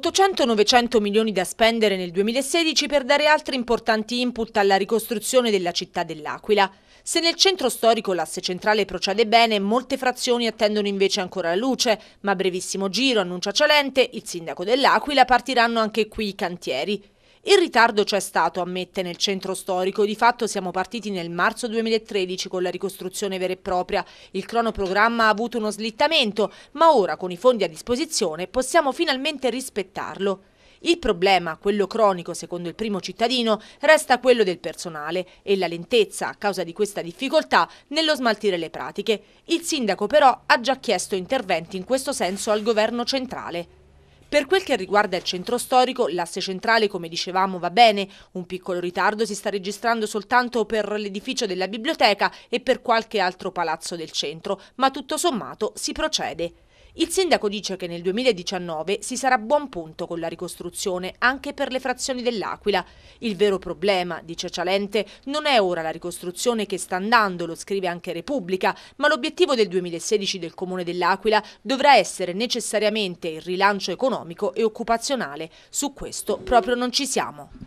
800-900 milioni da spendere nel 2016 per dare altri importanti input alla ricostruzione della città dell'Aquila. Se nel centro storico l'asse centrale procede bene, molte frazioni attendono invece ancora la luce, ma brevissimo giro, annuncia Cialente, il sindaco dell'Aquila, partiranno anche qui i cantieri. Il ritardo c'è stato, ammette, nel centro storico. Di fatto siamo partiti nel marzo 2013 con la ricostruzione vera e propria. Il cronoprogramma ha avuto uno slittamento, ma ora con i fondi a disposizione possiamo finalmente rispettarlo. Il problema, quello cronico secondo il primo cittadino, resta quello del personale e la lentezza a causa di questa difficoltà nello smaltire le pratiche. Il sindaco però ha già chiesto interventi in questo senso al governo centrale. Per quel che riguarda il centro storico, l'asse centrale, come dicevamo, va bene. Un piccolo ritardo si sta registrando soltanto per l'edificio della biblioteca e per qualche altro palazzo del centro, ma tutto sommato si procede. Il sindaco dice che nel 2019 si sarà a buon punto con la ricostruzione anche per le frazioni dell'Aquila. Il vero problema, dice Cialente, non è ora la ricostruzione che sta andando, lo scrive anche Repubblica, ma l'obiettivo del 2016 del comune dell'Aquila dovrà essere necessariamente il rilancio economico e occupazionale. Su questo proprio non ci siamo.